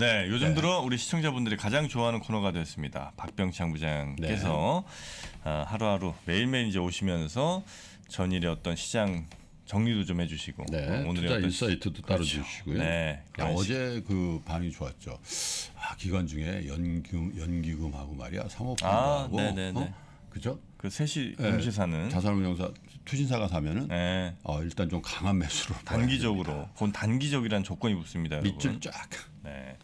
네, 요즘 네. 들어 우리 시청자분들이 가장 좋아하는 코너가 됐습니다. 박병창 부장께서 네. 아, 하루하루 매일매일 이제 오시면서 전일의 어떤 시장 정리도 좀 해주시고 네, 어, 오늘의 투자 인사이트도 따로 그렇죠. 주시고요. 네, 야, 아, 어제 그반이 좋았죠. 아, 기관 중에 연금 연기금하고 말이야 사모펀드하고 아, 어? 그죠? 그 셋이 네. 동시 사는 자산운용사 투신사가 사면은 네. 어, 일단 좀 강한 매수로 단기적으로 본 단기적이라는 조건이 붙습니다. 밑줄 쫙. 네.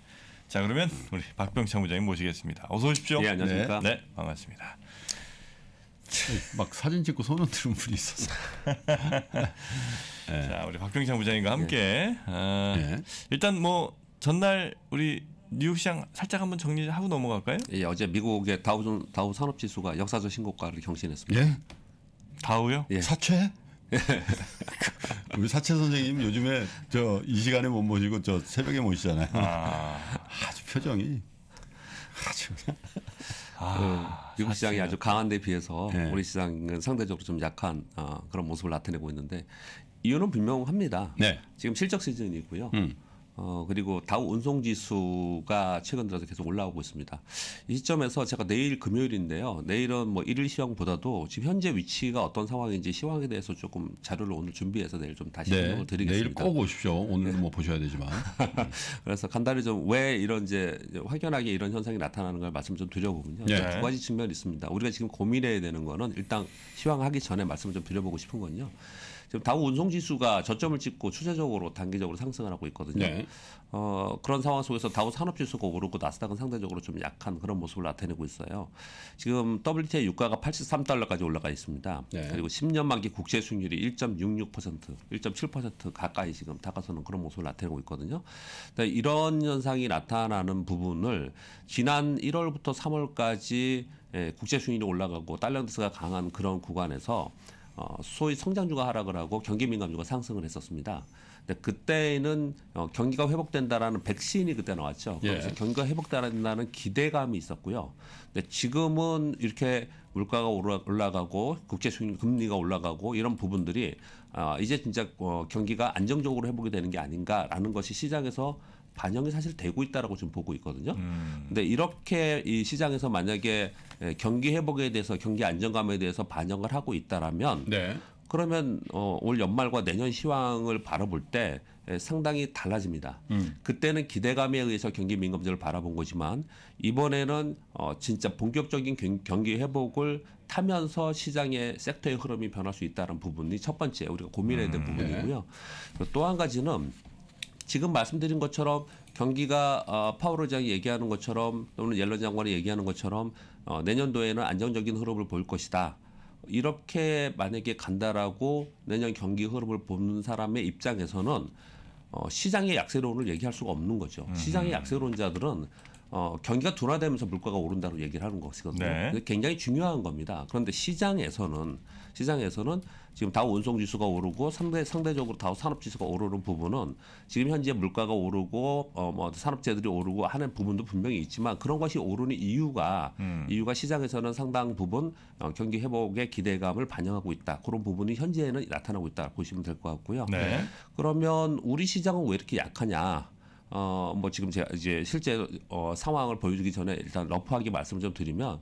자 그러면 우리 박병창 부장님 모시겠습니다. 어서 오십시오. 예 안녕하십니까. 네, 네, 반갑습니다. 막 사진 찍고 손 흔드는 분이 있어서. 네. 자 우리 박병창 부장님과 함께 네. 아, 네. 일단 뭐 전날 우리 뉴욕 시장 살짝 한번 정리하고 넘어갈까요? 예, 어제 미국의 다우 다우 산업 지수가 역사적 신고가를 경신했습니다. 예? 다우요? 예. 사채? 예. 우리 사채 선생님 요즘에 저 이 시간에 못 모시고 저 새벽에 모시잖아요. 아. 주 표정이 아주 아, 예. 미국 시장이 아주 강한데 비해서 네. 우리 시장은 상대적으로 좀 약한 어, 그런 모습을 나타내고 있는데 이유는 분명합니다. 네. 지금 실적 시즌이고요. 음. 어, 그리고 다우 운송 지수가 최근 들어서 계속 올라오고 있습니다. 이 시점에서 제가 내일 금요일인데요. 내일은 뭐 1일 시황보다도 지금 현재 위치가 어떤 상황인지 시황에 대해서 조금 자료를 오늘 준비해서 내일 좀 다시 네, 설명을 드리겠습니다. 내일 꼭 오십시오. 오늘 네. 뭐 보셔야 되지만. 그래서 간단히 좀 왜 이런 이제 확연하게 이런 현상이 나타나는 걸 말씀 좀 드려보면요. 네. 두 가지 측면이 있습니다. 우리가 지금 고민해야 되는 거는 일단 시황하기 전에 말씀을 좀 드려보고 싶은 건요. 지금 다우 운송 지수가 저점을 찍고 추세적으로 단기적으로 상승을 하고 있거든요. 네. 어, 그런 상황 속에서 다우 산업 지수가 오르고 나스닥은 상대적으로 좀 약한 그런 모습을 나타내고 있어요. 지금 WTI 유가가 83달러까지 올라가 있습니다. 네. 그리고 10년 만기 국제 수익률이 1.66% 1.7% 가까이 지금 다가서는 그런 모습을 나타내고 있거든요. 그러니까 이런 현상이 나타나는 부분을 지난 1월부터 3월까지 예, 국제 수익이 올라가고 달러 인덱스가 강한 그런 구간에서 어, 소위 성장주가 하락을 하고 경기 민감주가 상승을 했었습니다. 근데 그때는 어, 경기가 회복된다라는 백신이 그때 나왔죠. 그래서 예. 경기가 회복된다는 기대감이 있었고요. 근데 지금은 이렇게 물가가 올라가고 국제 수익 금리가 올라가고 이런 부분들이 어, 이제 진짜 어, 경기가 안정적으로 회복이 되는 게 아닌가라는 것이 시장에서 반영이 사실 되고 있다라고 지금 보고 있거든요. 그런데 음. 이렇게 이 시장에서 만약에 예, 경기 회복에 대해서 경기 안정감에 대해서 반영을 하고 있다라면 네. 그러면 어, 올 연말과 내년 시황을 바라볼 때 예, 상당히 달라집니다. 음. 그때는 기대감에 의해서 경기 민감도를 바라본 거지만 이번에는 어, 진짜 본격적인 경기 회복을 타면서 시장의 섹터의 흐름이 변할 수 있다는 부분이 첫 번째 우리가 고민해야 될 음, 부분이고요. 네. 또한 가지는 지금 말씀드린 것처럼 경기가 어, 파월 의장이 얘기하는 것처럼 또는 옐런 장관이 얘기하는 것처럼 어, 내년도에는 안정적인 흐름을 보일 것이다. 이렇게 만약에 간다라고 내년 경기 흐름을 보는 사람의 입장에서는 어, 시장의 약세론을 얘기할 수가 없는 거죠. 시장의 음. 약세론자들은 어, 경기가 둔화되면서 물가가 오른다고 얘기를 하는 것이거든요. 네. 굉장히 중요한 겁니다. 그런데 시장에서는 시장에서는 지금 다 운송 지수가 오르고 상대 상대적으로 다우 산업 지수가 오르는 부분은 지금 현재 물가가 오르고 어뭐 산업재들이 오르고 하는 부분도 분명히 있지만 그런 것이 오르는 이유가 음. 이유가 시장에서는 상당 부분 어, 경기 회복의 기대감을 반영하고 있다. 그런 부분이 현재에는 나타나고 있다 보시면 될 것 같고요. 네. 그러면 우리 시장은 왜 이렇게 약하냐? 어, 뭐 지금 제가 이제 실제 어, 상황을 보여주기 전에 일단 러프하게 말씀을 좀 드리면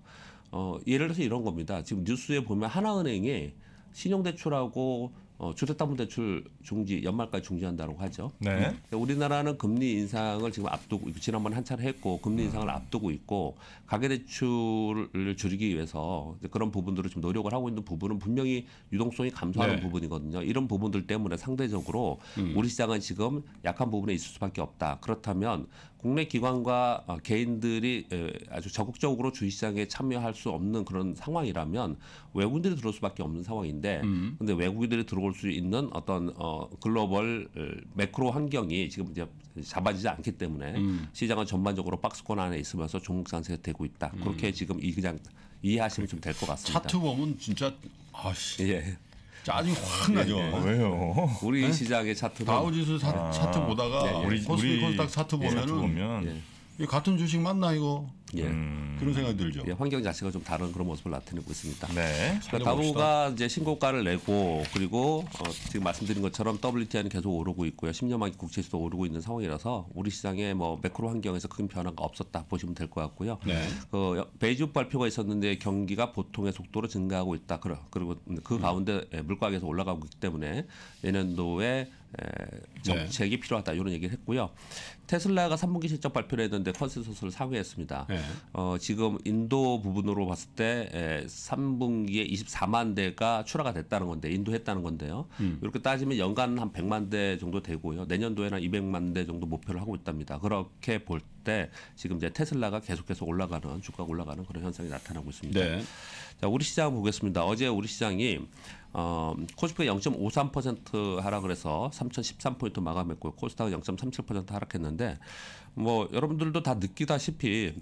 어, 예를 들어서 이런 겁니다. 지금 뉴스에 보면 하나은행에 신용대출하고 어, 주택담보 대출 중지 연말까지 중지한다고 하죠. 네. 그러니까 우리나라는 금리 인상을 지금 앞두고 지난번 에 한참 했고 금리 음. 인상을 앞두고 있고 가계대출을 줄이기 위해서 그런 부분들을 좀 노력을 하고 있는 부분은 분명히 유동성이 감소하는 네. 부분이거든요. 이런 부분들 때문에 상대적으로 음. 우리 시장은 지금 약한 부분에 있을 수밖에 없다. 그렇다면 국내 기관과 어, 개인들이 아주 적극적으로 주식시장에 참여할 수 없는 그런 상황이라면 외국인들이 들어올 수밖에 없는 상황인데 음. 근데 외국인들이 들어올 수 있는 어떤 어 글로벌 매크로 환경이 지금 이제 잡아지지 않기 때문에 음. 시장은 전반적으로 박스권 안에 있으면서 종목 상세가 되고 있다. 그렇게 음. 지금 이 그냥 이해하시면 좀 될 것 같습니다. 차트 보면 진짜 아씨. 예. 짜증이 확 나죠. 왜요? 우리 시작의 차트 다우지수 아, 차트 보다가 네, 우리, 코스피 콘스닥 차트 보면은 예, 차트 보면 이 같은 주식 맞나 이거? 예. 음. 그런 음. 생각이 들죠. 예, 환경 자체가 좀 다른 그런 모습을 나타내고 있습니다. 네. 그러니까 다우가 이제 신고가를 내고 그리고 어, 지금 말씀드린 것처럼 WTI는 계속 오르고 있고요. 10년 만기 국채수도 오르고 있는 상황이라서 우리 시장에 뭐 매크로 환경에서 큰 변화가 없었다 보시면 될 것 같고요. 네. 그 베이지업 발표가 있었는데 경기가 보통의 속도로 증가하고 있다. 그리고 그 가운데 예, 물가격에서 올라가고 있기 때문에 내년도에 정책이 네. 필요하다 이런 얘기를 했고요. 테슬라가 3분기 실적 발표를 했는데 컨센서스를 상회했습니다. 네. 어, 지금 인도 부분으로 봤을 때 에, 3분기에 24만 대가 출하가 됐다는 건데 인도했다는 건데요. 음. 이렇게 따지면 연간 한 100만 대 정도 되고요. 내년도에는 200만 대 정도 목표를 하고 있답니다. 그렇게 볼 때. 때 지금 이제 테슬라가 계속해서 올라가는 주가가 올라가는 그런 현상이 나타나고 있습니다. 네. 자, 우리 시장 보겠습니다. 어제 우리 시장이 어, 코스피가 0.53% 하락을 해서 3,013포인트 마감했고요. 코스닥은 0.37% 하락했는데 뭐 여러분들도 다 느끼다시피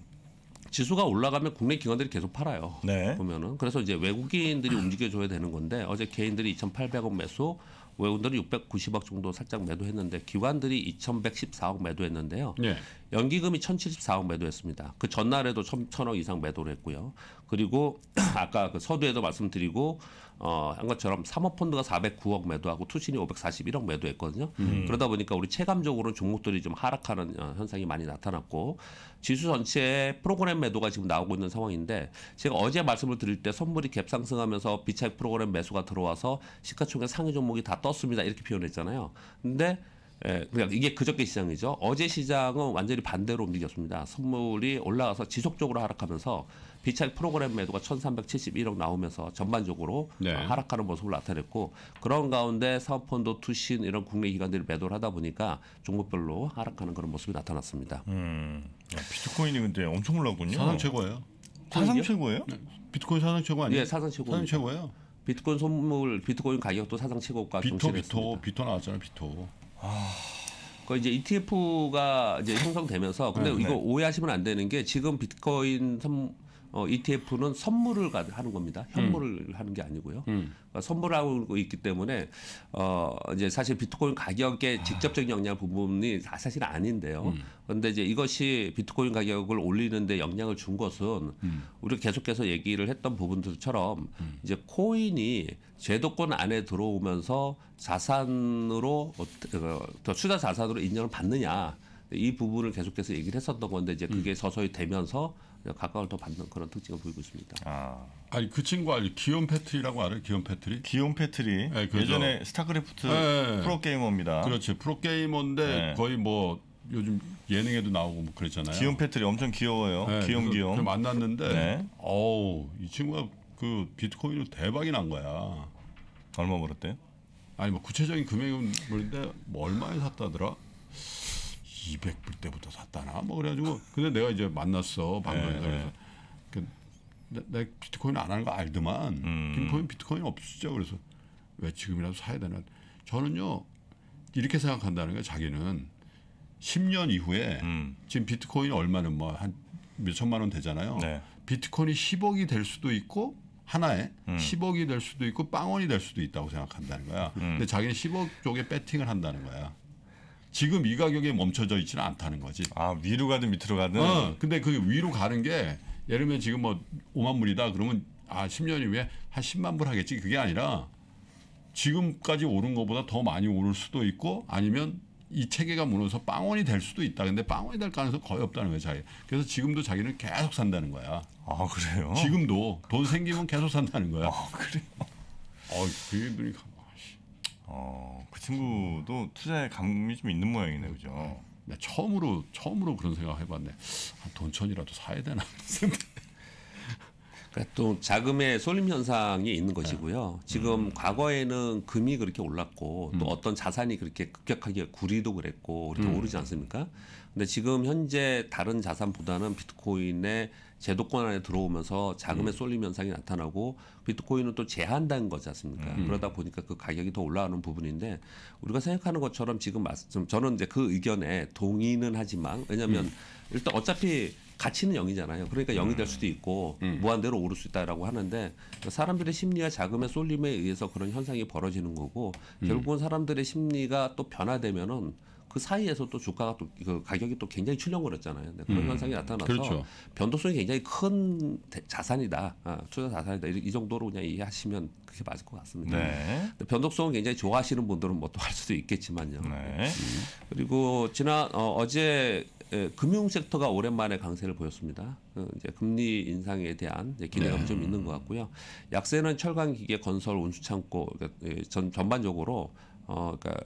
지수가 올라가면 국내 기관들이 계속 팔아요. 네. 보면은 그래서 이제 외국인들이 움직여줘야 되는 건데 어제 개인들이 2,800원 매수, 외국인들은 690억 정도 살짝 매도했는데 기관들이 2,114억 매도했는데요. 네. 연기금이 1,074억 매도했습니다. 그 전날에도 1 0억 0 0 이상 매도를 했고요. 그리고 아까 그 서두에도 말씀드리고 어, 한 것처럼 사모펀드가 409억 매도하고 투신이 541억 매도했거든요. 음. 그러다 보니까 우리 체감적으로 종목들이 좀 하락하는 어, 현상이 많이 나타났고 지수 전체에 프로그램 매도가 지금 나오고 있는 상황인데 제가 어제 말씀을 드릴 때 선물이 갭상승하면서 비차익 프로그램 매수가 들어와서 시가총액 상위 종목이 다 떴습니다. 이렇게 표현했잖아요. 근데 예, 그냥 그러니까 이게 그저께 시장이죠. 어제 시장은 완전히 반대로 움직였습니다. 선물이 올라가서 지속적으로 하락하면서 비차익 프로그램 매도가 1,371억 나오면서 전반적으로 네. 하락하는 모습을 나타냈고 그런 가운데 사업펀드 투신 이런 국내 기관들이 매도를 하다 보니까 종목별로 하락하는 그런 모습이 나타났습니다. 음, 비트코인이 근데 엄청 올랐군요. 사상 최고예요. 사상 최고예요? 네. 비트코인 사상 최고 아니에요? 예, 사상 최고. 사상 최고예요. 비트코인 선물, 비트코인 가격도 사상 최고가 비토 비토 비토 나왔잖아요. 비토. 아. 그 이제 ETF가 이제 형성되면서 근데 네, 이거 네. 오해하시면 안 되는 게 지금 비트코인 삼 어, ETF는 선물을 하는 겁니다. 현물을 음. 하는 게 아니고요. 음. 그러니까 선물하고 있기 때문에 어, 이제 사실 비트코인 가격에 아. 직접적인 영향 부분이 사실 아닌데요. 음. 그런데 이제 이것이 비트코인 가격을 올리는데 영향을 준 것은 음. 우리 가 계속해서 얘기를 했던 부분들처럼 음. 이제 코인이 제도권 안에 들어오면서 자산으로 어, 어 투자 자산으로 인정을 받느냐 이 부분을 계속해서 얘기를 했었던 건데 이제 그게 음. 서서히 되면서 각광을 더 받는 그런 특징을 보이고 있습니다. 아. 아니 그 친구 알 기욤 패트리라고 알아요? 기욤 패트리? 기욤 패트리. 네, 그렇죠. 예전에 스타크래프트 네. 프로게이머입니다. 그렇죠. 프로게이머인데 네. 거의 뭐 요즘 예능에도 나오고 뭐 그랬잖아요. 기욤 패트리 엄청 귀여워요. 네, 기욤 기욤. 만났는데 네. 어우 이 친구가 그 비트코인으로 대박이 난 거야. 얼마 벌었대요? 아니 뭐 구체적인 금액은 모르는데 뭐 얼마에 샀다더라? 200불 때부터 샀다나 뭐 그래가지고 근데 내가 이제 만났어 방금 네, 네. 그래서 그, 내, 비트코인 안 하는 거 알더만 음. 김포인 비트코인 없죠 그래서 왜 지금이라도 사야 되나 저는요 이렇게 생각한다는 거예요 자기는 10년 이후에 음. 지금 비트코인 얼마는 뭐 한 몇천만 원 되잖아요 네. 비트코인이 10억이 될 수도 있고 하나에 음. 10억이 될 수도 있고 빵원이 될 수도 있다고 생각한다는 거야 음. 근데 자기는 10억 쪽에 배팅을 한다는 거야 지금 이 가격에 멈춰져 있지는 않다는 거지. 아 위로 가든 밑으로 가든. 어, 근데 그 위로 가는 게 예를 들면 지금 뭐 5만 불이다 그러면 아 10년 이후에 한 10만 불 하겠지 그게 아니라 지금까지 오른 것보다 더 많이 오를 수도 있고 아니면 이 체계가 무너서 빵원이 될 수도 있다. 근데 빵원이 될가능성 거의 없다는 거예 자기. 그래서 지금도 자기는 계속 산다는 거야. 아, 그래요? 지금도 돈 생기면 계속 산다는 거야. 아, 그래요? 어, 그 분이 어, 그 친구도 투자에 감이 좀 있는 모양이네요, 그죠? 네, 처음으로 처음으로 그런 생각 해봤네. 아, 돈천이라도 사야 되나. 그니까또 자금의 쏠림 현상이 있는 것이고요. 네. 지금 음. 과거에는 금이 그렇게 올랐고 음. 또 어떤 자산이 그렇게 급격하게 구리도 그랬고 이렇게 음. 오르지 않습니까? 근데 지금 현재 다른 자산보다는 비트코인의 제도권 안에 들어오면서 자금의 음. 쏠림 현상이 나타나고 비트코인은 또 제한된 거지 않습니까? 음. 그러다 보니까 그 가격이 더 올라가는 부분인데 우리가 생각하는 것처럼 지금 말씀 저는 이제 그 의견에 동의는 하지만 왜냐하면 음. 일단 어차피 가치는 영이잖아요 그러니까 영이될 음. 수도 있고 음. 무한대로 오를 수 있다라고 하는데 사람들의 심리와 자금의 쏠림에 의해서 그런 현상이 벌어지는 거고 음. 결국은 사람들의 심리가 또 변화되면은 그 사이에서 또 주가가 또 그 가격이 또 굉장히 출렁거렸잖아요. 네, 그런 음, 현상이 나타나서 그렇죠. 변동성이 굉장히 큰 자산이다, 아, 투자 자산이다 이, 이, 정도로 그냥 이해하시면 그게 맞을 것 같습니다. 네. 변동성은 굉장히 좋아하시는 분들은 뭐 또 할 수도 있겠지만요. 네. 음. 그리고 지난 어, 어제 예, 금융 섹터가 오랜만에 강세를 보였습니다. 어, 이제 금리 인상에 대한 기대감이 네. 좀 있는 것 같고요. 약세는 철강 기계 건설 운수 창고 그러니까 예, 전 전반적으로 어 그러니까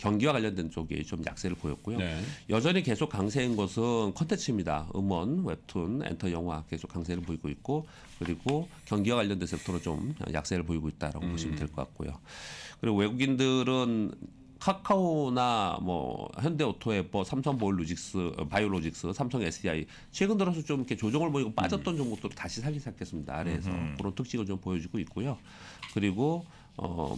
경기와 관련된 쪽이 좀 약세를 보였고요. 네. 여전히 계속 강세인 것은 컨텐츠입니다. 음원, 웹툰, 엔터 영화 계속 강세를 보이고 있고 그리고 경기와 관련된 섹터로 좀 약세를 보이고 있다라고 음. 보시면 될 것 같고요. 그리고 외국인들은 카카오나 뭐 현대오토에버, 삼성바이오로직스, 뭐 바이오로직스, 삼성 SDI 어, 최근 들어서 좀 이렇게 조정을 보이고 빠졌던 음. 종목들을 다시 살기 시작했습니다. 아래에서 음. 그런 특징을 좀 보여주고 있고요. 그리고 어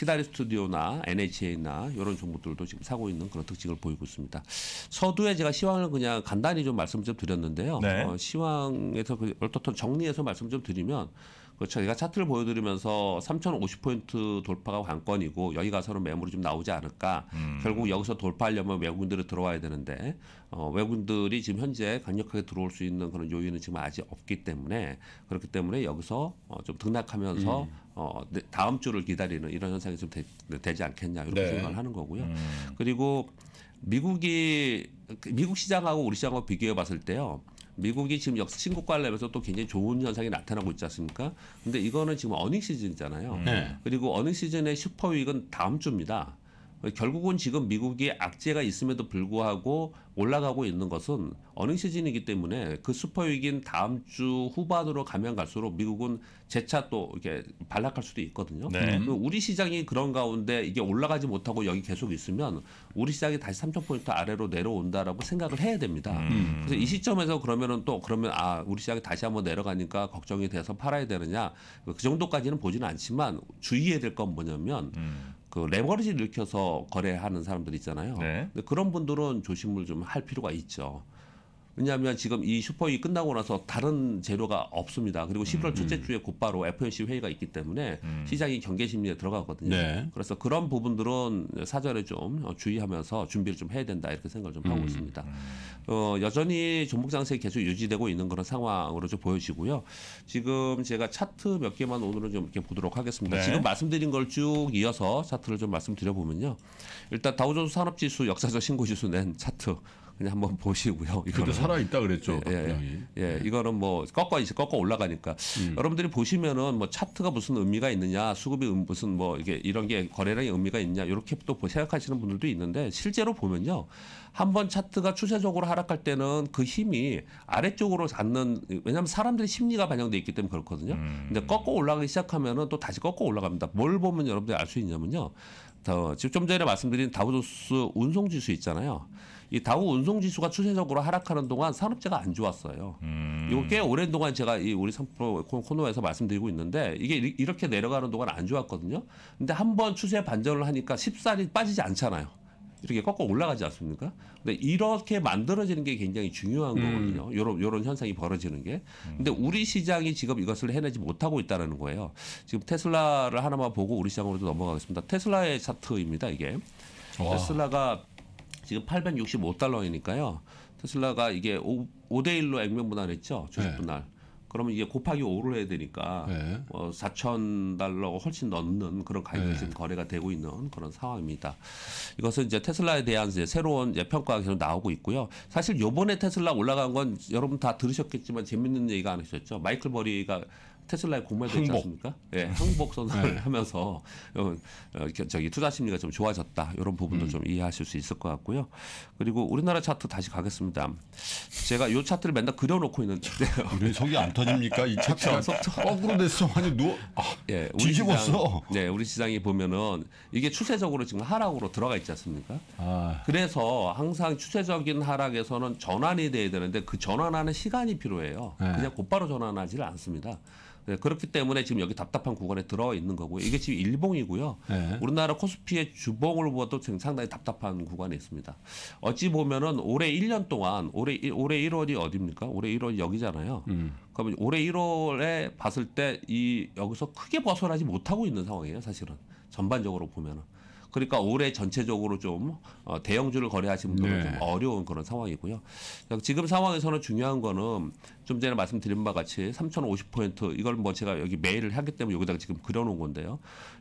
키다리 스튜디오나 NHA나 이런 종목들도 지금 사고 있는 그런 특징을 보이고 있습니다. 서두에 제가 시황을 그냥 간단히 좀 말씀 좀 드렸는데요. 네. 어, 시황에서 그 어떻든 정리해서 말씀 좀 드리면 그렇죠. 제가 차트를 보여드리면서 3,050포인트 돌파가 관건이고 여기 가서는 매물이 좀 나오지 않을까. 음. 결국 여기서 돌파하려면 외국인들이 들어와야 되는데 어, 외국인들이 지금 현재 강력하게 들어올 수 있는 그런 요인은 지금 아직 없기 때문에 그렇기 때문에 여기서 어, 좀 등락하면서 음. 어, 네, 다음 주를 기다리는 이런 현상이 좀 되, 지 않겠냐 이렇게 네. 생각을 하는 거고요. 음. 그리고 미국이 미국 시장하고 우리 시장하고 비교해 봤을 때요. 미국이 지금 역시 신고가를 내면서 또 굉장히 좋은 현상이 나타나고 있지 않습니까? 근데 이거는 지금 어닝 시즌이잖아요. 네. 그리고 어닝 시즌의 슈퍼윅은 다음 주입니다. 결국은 지금 미국이 악재가 있음에도 불구하고 올라가고 있는 것은 어닝 시즌이기 때문에 그 슈퍼위기인 다음 주 후반으로 가면 갈수록 미국은 재차 또 이렇게 반락할 수도 있거든요. 네. 음. 우리 시장이 그런 가운데 이게 올라가지 못하고 여기 계속 있으면 우리 시장이 다시 3천포인트 아래로 내려온다라고 생각을 해야 됩니다. 음. 그래서 이 시점에서 그러면은 또 그러면 아, 우리 시장이 다시 한번 내려가니까 걱정이 돼서 팔아야 되느냐 그 정도까지는 보지는 않지만 주의해야 될 건 뭐냐면 음. 그 레버리지를 일으켜서 거래하는 사람들 있잖아요. 네. 근데 그런 분들은 조심을 좀 할 필요가 있죠. 왜냐하면 지금 이 슈퍼위 끝나고 나서 다른 재료가 없습니다. 그리고 11월 음, 음. 첫째 주에 곧바로 f n c 회의가 있기 때문에 음. 시장이 경계 심리에 들어가거든요. 네. 그래서 그런 부분들은 사전에 좀 주의하면서 준비를 좀 해야 된다 이렇게 생각을 좀 하고 있습니다. 어, 여전히 종목 장세 계속 유지되고 있는 그런 상황으로 좀 보여지고요. 지금 제가 차트 몇 개만 오늘은 좀 이렇게 보도록 하겠습니다. 네. 지금 말씀드린 걸 쭉 이어서 차트를 좀 말씀드려 보면요. 일단 다우존 산업지수 역사적 신고지수 낸 차트 그냥 네, 한번 보시고요. 이거는 살아 있다 그랬죠. 예, 예. 예, 예, 이거는 뭐 꺾어 이제 꺾어 올라가니까 음. 여러분들이 보시면은 뭐 차트가 무슨 의미가 있느냐, 수급이 음, 무슨 뭐 이게 이런 게 거래량의 의미가 있냐 이렇게 또 생각하시는 분들도 있는데 실제로 보면요 한번 차트가 추세적으로 하락할 때는 그 힘이 아래쪽으로 잡는 왜냐하면 사람들의 심리가 반영돼 있기 때문에 그렇거든요. 음. 근데 꺾고 올라가기 시작하면은 또 다시 꺾고 올라갑니다. 뭘 보면 여러분들이 알 수 있냐면요. 더 지금 좀 전에 말씀드린 다우조스 운송지수 있잖아요. 이 다우 운송지수가 추세적으로 하락하는 동안 산업재가 안 좋았어요. 음. 이거 꽤 오랜 동안 제가 이 우리 상프로 코너에서 말씀드리고 있는데 이게 이렇게 내려가는 동안 안 좋았거든요. 근데 한 번 추세 반전을 하니까 십살이 빠지지 않잖아요. 이렇게 꺾어 올라가지 않습니까? 근데 이렇게 만들어지는 게 굉장히 중요한 음. 거거든요. 요런 요런 현상이 벌어지는 게. 근데 음. 우리 시장이 지금 이것을 해내지 못하고 있다라는 거예요. 지금 테슬라를 하나만 보고 우리 시장으로 도 넘어가겠습니다. 테슬라의 차트입니다. 이게 와. 테슬라가 지금 865달러이니까요. 테슬라가 이게 5대 1로 액면 분할했죠. 주식 네. 분할. 네. 그러면 이게 곱하기 5를 해야 되니까 네. 어, 4천 달러가 훨씬 넘는 그런 가격이 네. 지금 거래가 되고 있는 그런 상황입니다. 이것은 이제 테슬라에 대한 이제 새로운 이제 평가가 계속 나오고 있고요. 사실 요번에 테슬라 올라간 건 여러분 다 들으셨겠지만 재밌는 얘기가 안 하셨죠. 마이클 버리가 테슬라에 공매도 했습니까 예, 항복 선언을 네. 하면서 어, 어, 이렇 저기 투자 심리가 좀 좋아졌다. 이런 부분도 음. 좀 이해하실 수 있을 것 같고요. 그리고 우리나라 차트 다시 가겠습니다. 제가 요 차트를 맨날 그려놓고 있는데요. 리 속이 안 터집니까? 이 차트가 거꾸로 됐어. 아니 누워. 아, 예, 우리 뒤집었어. 네, 우리 시장이 보면은 이게 추세적으로 지금 하락으로 들어가 있지 않습니까? 아. 그래서 항상 추세적인 하락에서는 전환이 돼야 되는데 그 전환하는 시간이 필요해요. 네. 그냥 곧바로 전환하지를 않습니다. 네, 그렇기 때문에 지금 여기 답답한 구간에 들어 있는 거고요. 이게 지금 일봉이고요. 네. 우리나라 코스피의 주봉을 보아도 상당히 답답한 구간에 있습니다. 어찌 보면은 올해 1년 동안 올해 올해 1월이 어디입니까? 올해 1월 여기잖아요. 음. 그러면 올해 1월에 봤을 때 이 여기서 크게 벗어나지 못하고 있는 상황이에요, 사실은. 전반적으로 보면은. 그러니까 올해 전체적으로 좀 어, 대형주를 거래하시는 분들은 네. 좀 어려운 그런 상황이고요. 그러니까 지금 상황에서는 중요한 거는 좀 전에 말씀드린 바 같이 3,050포인트 이걸 뭐 제가 여기 메일을 하기 때문에 여기다가 지금 그려놓은 건데요.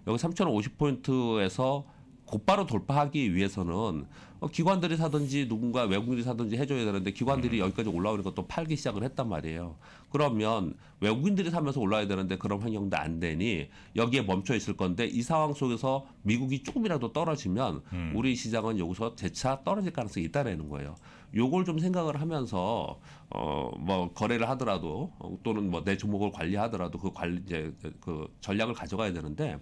여기 3,050포인트에서 곧바로 돌파하기 위해서는 어, 기관들이 사든지 누군가 외국인이 사든지 해줘야 되는데 기관들이 음. 여기까지 올라오니까 또 팔기 시작을 했단 말이에요. 그러면 외국인들이 사면서 올라야 되는데 그런 환경도 안 되니 여기에 멈춰 있을 건데 이 상황 속에서 미국이 조금이라도 떨어지면 음. 우리 시장은 여기서 재차 떨어질 가능성이 있다라는 거예요. 요걸 좀 생각을 하면서 어 뭐 거래를 하더라도 어, 또는 뭐내 종목을 관리하더라도 그 관리 이제 그 전략을 가져가야 되는데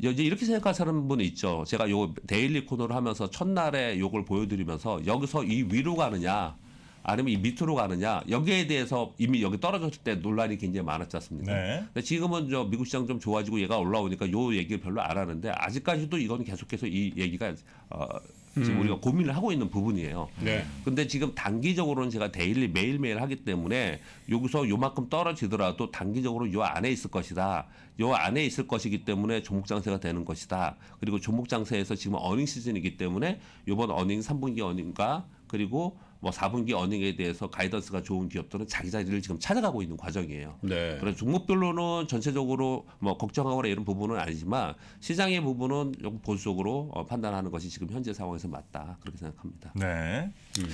이제 이렇게 생각하는 시분이 있죠. 제가 요 데일리 코너를 하면서 첫날에 요걸 보여드리면서 여기서 이 위로 가느냐 아니면 이 밑으로 가느냐 여기에 대해서 이미 여기 떨어졌을 때 논란이 굉장히 많았지 않습니까? 네. 지금은 저 미국 시장 좀 좋아지고 얘가 올라오니까 요 얘기를 별로 안 하는데 아직까지도 이건 계속해서 이 얘기가 어 지금 음. 우리가 고민을 하고 있는 부분이에요. 네. 근데 지금 단기적으로는 제가 데일리 매일매일 하기 때문에 여기서 요만큼 떨어지더라도 단기적으로 요 안에 있을 것이다. 요 안에 있을 것이기 때문에 종목 장세가 되는 것이다. 그리고 종목 장세에서 지금 어닝 시즌이기 때문에 요번 어닝 삼분기 어닝과 그리고 뭐 4분기 어닝에 대해서 가이던스가 좋은 기업들은 자기 자리를 지금 찾아가고 있는 과정이에요. 네. 그래서 종목별로는 전체적으로 뭐 걱정하거나 이런 부분은 아니지만 시장의 부분은 보수적으로 어, 판단하는 것이 지금 현재 상황에서 맞다 그렇게 생각합니다. 네. 음.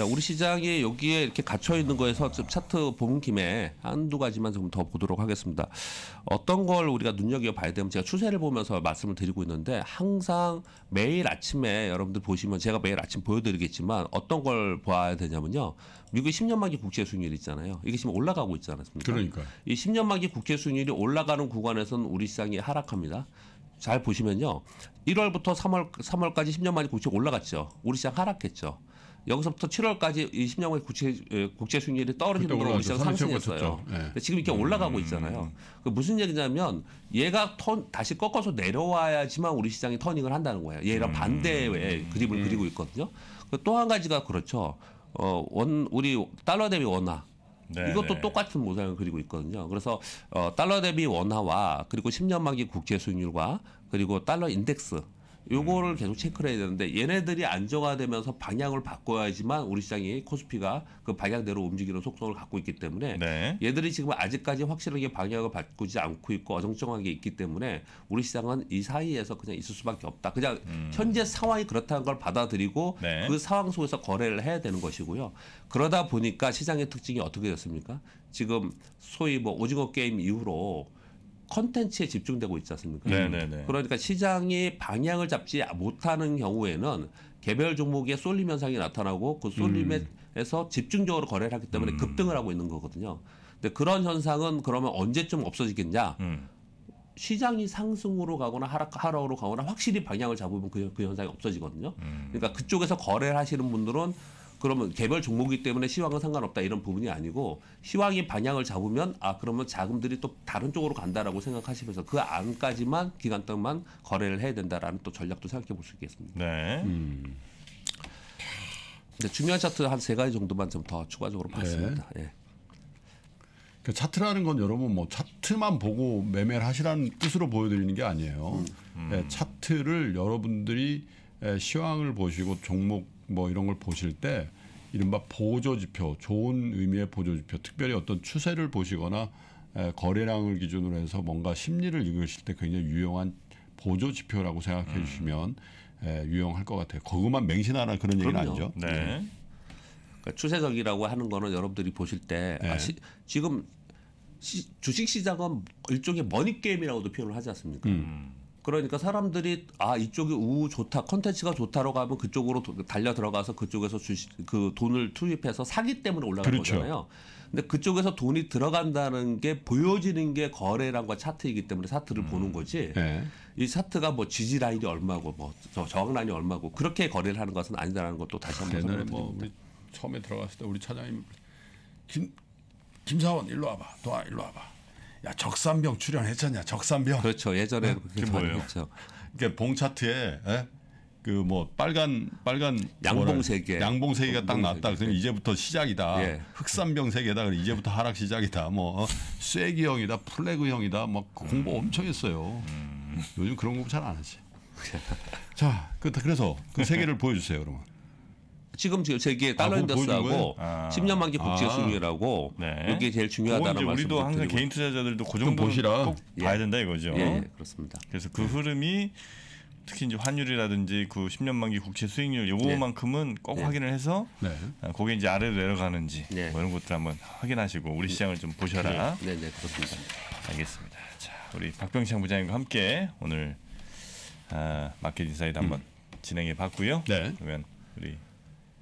자, 우리 시장이 여기에 이렇게 갇혀 있는 거에서 좀 차트 본 김에 한두 가지만 좀 더 보도록 하겠습니다. 어떤 걸 우리가 눈여겨 봐야 되면 제가 추세를 보면서 말씀을 드리고 있는데 항상 매일 아침에 여러분들 보시면 제가 매일 아침 보여드리겠지만 어떤 걸 봐야 되냐면요. 미국의 10년 만기 국채 수익률 있잖아요. 이게 지금 올라가고 있지 않습니까? 그러니까. 이 10년 만기 국채 수익률이 올라가는 구간에서는 우리 시장이 하락합니다. 잘 보시면요. 1월부터 3월 3월까지 10년 만기 국채 올라갔죠. 우리 시장 하락했죠. 여기서부터 7월까지 이 10년간 국제 국제 수익률이 떨어지는 걸로 시장 상승했어요. 네. 지금 이렇게 음. 올라가고 있잖아요. 그 무슨 얘기냐면 얘가 턴 다시 꺾어서 내려와야지만 우리 시장이 터닝을 한다는 거예요. 얘랑 음. 반대의 그림을 음. 그리고 있거든요. 그 또 한 가지가 그렇죠. 어, 원 우리 달러 대비 원화 네네. 이것도 네. 똑같은 모양을 그리고 있거든요. 그래서 어, 달러 대비 원화와 그리고 10년 만기 국제 수익률과 그리고 달러 인덱스 요거를 계속 체크를 해야 되는데 얘네들이 안정화되면서 방향을 바꿔야지만 우리 시장이 코스피가 그 방향대로 움직이는 속성을 갖고 있기 때문에 네. 얘들이 지금 아직까지 확실하게 방향을 바꾸지 않고 있고 어정쩡하게 있기 때문에 우리 시장은 이 사이에서 그냥 있을 수밖에 없다. 그냥 음. 현재 상황이 그렇다는 걸 받아들이고 네. 그 상황 속에서 거래를 해야 되는 것이고요. 그러다 보니까 시장의 특징이 어떻게 됐습니까? 지금 소위 뭐 오징어 게임 이후로 컨텐츠에 집중되고 있지 않습니까? 네네네. 네, 네. 그러니까 시장이 방향을 잡지 못하는 경우에는 개별 종목에 쏠림 현상이 나타나고 그 쏠림에서 음. 집중적으로 거래를 하기 때문에 음. 급등을 하고 있는 거거든요. 그런데 그런 현상은 그러면 언제쯤 없어지겠냐? 음. 시장이 상승으로 가거나 하락, 하락으로 가거나 확실히 방향을 잡으면 그, 그 현상이 없어지거든요. 음. 그러니까 그쪽에서 거래를 하시는 분들은 그러면 개별 종목이기 때문에 시황은 상관없다 이런 부분이 아니고 시황이 방향을 잡으면 아 그러면 자금들이 또 다른 쪽으로 간다라고 생각하시면서 그 안까지만 기간 동안 거래를 해야 된다라는 또 전략도 생각해 볼 수 있겠습니다. 네. 음. 중요한 차트 한 세 가지 정도만 좀더 추가적으로 네. 봤습니다. 네. 예. 그 차트라는 건 여러분 뭐 차트만 보고 매매를 하시라는 뜻으로 보여드리는 게 아니에요. 음. 음. 예, 차트를 여러분들이 예, 시황을 보시고 종목 뭐 이런 걸 보실 때 이른바 보조지표 좋은 의미의 보조지표 특별히 어떤 추세를 보시거나 거래량을 기준으로 해서 뭔가 심리를 읽으실 때 굉장히 유용한 보조 지표라고 생각해 음. 주시면 예, 유용할 것 같아요. 그것만 맹신하라 그런 그럼요. 얘기는 아니죠. 네. 네. 그러니까 추세적이라고 하는 거는 여러분들이 보실 때 네. 아, 시, 지금 시, 주식 시장은 일종의 머니 게임이라고도 표현을 하지 않습니까? 음. 음. 그러니까 사람들이 아 이쪽이 우 좋다 컨텐츠가 좋다라고하면 그쪽으로 도, 달려 들어가서 그쪽에서 주식그 돈을 투입해서 사기 때문에 올라가는 그렇죠. 거잖아요. 근데 그쪽에서 돈이 들어간다는 게 보여지는 게 거래량과 차트이기 때문에 차트를 음. 보는 거지. 네. 이 차트가 뭐 지지 라인이 얼마고 뭐 저항 라인이 얼마고 그렇게 거래를 하는 것은 아니다라는 것도 다시 한번 아, 설명드립니다. 뭐 처음에 들어갔을 때 우리 차장님 김 김사원 일로 와봐, 도아 일로 와봐. 야 적산병 출연했잖냐 적산병. 그렇죠. 예전에 네? 그게 뭐예요? 했죠. 그렇죠. 그러니까 봉 차트에 예? 그뭐 빨간 빨간 양봉 세계 양봉 세계가 딱 났다. 그러면 이제부터 시작이다. 예. 흑산병 세계다. 그럼 이제부터 하락 시작이다. 뭐 어? 쐐기형이다, 플래그형이다. 막 뭐 공부 엄청 했어요. 음. 요즘 그런 공부 잘안 하지. 자, 그 그래서 그 세계를 보여주세요, 그러면. 지금 세계 달러 아, 인더스하고 아. 10년 만기 복지 아. 수준이라고 네. 이게 제일 중요하다는 말씀 우리도 항상 개인 투자자들도 그 정도 보시라 꼭 예. 봐야 된다 이거죠. 예, 예, 그렇습니다. 그래서 그 흐름이 특히 이제 환율이라든지 그 10년 만기 국채 수익률 요거만큼은 예. 꼭 네. 확인을 해서 네. 아, 그게 이제 아래로 내려가는지 네. 뭐 이런 것들 한번 확인하시고 우리 시장을 좀 보셔라. 네, 네, 그렇습니다. 알겠습니다. 자, 우리 박병창 부장님과 함께 오늘 아, 마켓 인사이드 한번 음. 진행해 봤고요. 네. 그러면 우리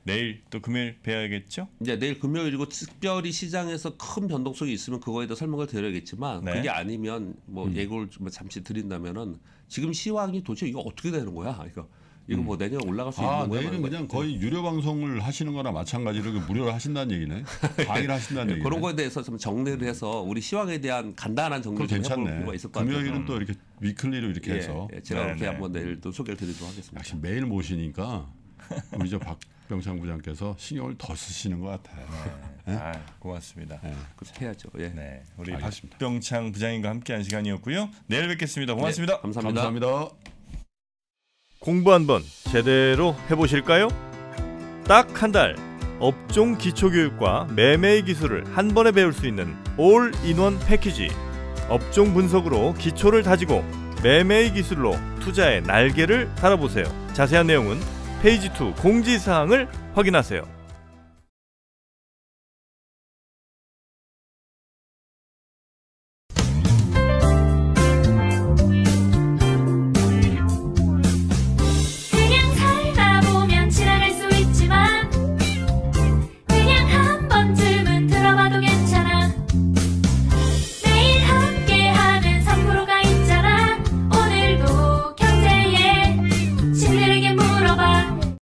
내일 또 금요일 뵈야겠죠? 이 내일 금요일이고 특별히 시장에서 큰 변동성이 있으면 그거에 대 설명을 드려야겠지만 네. 그게 아니면 뭐 음. 예고를 좀 잠시 드린다면은 지금 시황이 도대체 이거 어떻게 되는 거야? 이거 이거 뭐 음. 내년 올라갈 수 아, 있는 거예 내일은 그냥 거의 네. 유료 방송을 하시는 거나 마찬가지로 무료로 하신다는 얘기네. 네. 강의 하신다는 얘기 그런 거에 대해서 좀 정리를 해서 우리 시황에 대한 간단한 정리를 좀 해볼 필요가 있을 것 금요일은 또 이렇게 위클리로 이렇게 예, 해서. 예, 제가 네네. 이렇게 네, 한번 내일 또 소개를 드리도록 하겠습니다. 역시 매일 모시니까 우리 저박 병창부장께서 신경을 더 쓰시는 것 같아요. 네. 네? 아, 고맙습니다. 네. 해야죠. 예. 네. 우리 알겠습니다. 박병창 부장님과 함께한 시간이었고요. 내일 뵙겠습니다. 고맙습니다. 예, 감사합니다. 감사합니다. 공부 한번 제대로 해보실까요? 딱 한 달 업종 기초교육과 매매의 기술을 한 번에 배울 수 있는 올인원 패키지 업종 분석으로 기초를 다지고 매매의 기술로 투자의 날개를 달아보세요. 자세한 내용은 페이지 2 공지사항을 확인하세요.